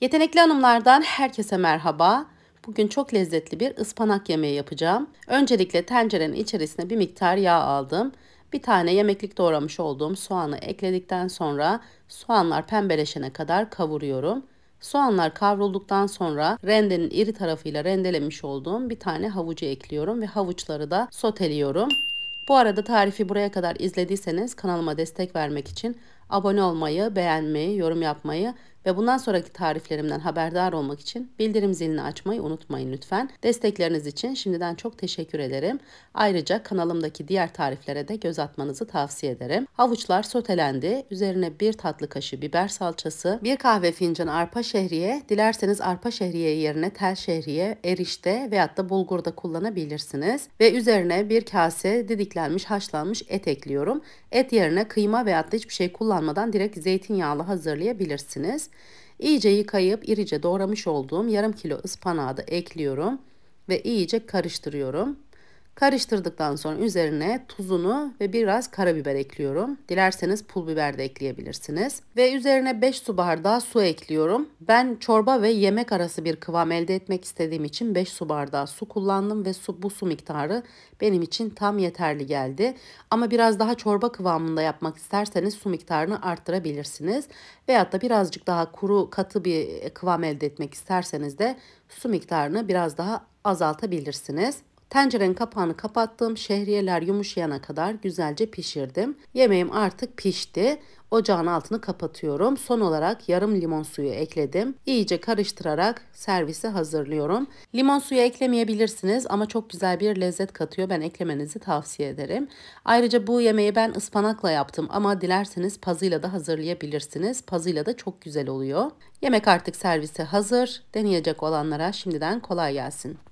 Yetenekli hanımlardan herkese merhaba. Bugün çok lezzetli bir ıspanak yemeği yapacağım. Öncelikle tencerenin içerisine bir miktar yağ aldım. Bir tane yemeklik doğramış olduğum soğanı ekledikten sonra soğanlar pembeleşene kadar kavuruyorum. Soğanlar kavrulduktan sonra rendenin iri tarafıyla rendelemiş olduğum bir tane havucu ekliyorum ve havuçları da soteliyorum. Bu arada tarifi buraya kadar izlediyseniz kanalıma destek vermek için Abone olmayı, beğenmeyi, yorum yapmayı ve bundan sonraki tariflerimden haberdar olmak için bildirim zilini açmayı unutmayın lütfen. Destekleriniz için şimdiden çok teşekkür ederim. Ayrıca kanalımdaki diğer tariflere de göz atmanızı tavsiye ederim. Havuçlar sotelendi. Üzerine bir tatlı kaşığı biber salçası, bir kahve fincanı arpa şehriye, dilerseniz arpa şehriye yerine tel şehriye, erişte veyahut da bulgur da kullanabilirsiniz. Ve üzerine bir kase didiklenmiş haşlanmış et ekliyorum. Et yerine kıyma veyahut da hiçbir şey kullanmıyorum almadan direkt zeytinyağlı hazırlayabilirsiniz. İyice yıkayıp irice doğramış olduğum yarım kilo ıspanağı da ekliyorum ve iyice karıştırıyorum. Karıştırdıktan sonra üzerine tuzunu ve biraz karabiber ekliyorum. Dilerseniz pul biber de ekleyebilirsiniz. Ve üzerine 5 su bardağı su ekliyorum. Ben çorba ve yemek arası bir kıvam elde etmek istediğim için 5 su bardağı su kullandım ve su, bu su miktarı benim için tam yeterli geldi. Ama biraz daha çorba kıvamında yapmak isterseniz su miktarını arttırabilirsiniz. Veyahut da birazcık daha kuru katı bir kıvam elde etmek isterseniz de su miktarını biraz daha azaltabilirsiniz. Tencerenin kapağını kapattım. Şehriyeler yumuşayana kadar güzelce pişirdim. Yemeğim artık pişti. Ocağın altını kapatıyorum. Son olarak yarım limon suyu ekledim. İyice karıştırarak servise hazırlıyorum. Limon suyu eklemeyebilirsiniz ama çok güzel bir lezzet katıyor. Ben eklemenizi tavsiye ederim. Ayrıca bu yemeği ben ıspanakla yaptım ama dilerseniz pazıyla da hazırlayabilirsiniz. Pazıyla da çok güzel oluyor. Yemek artık servise hazır. Deneyecek olanlara şimdiden kolay gelsin.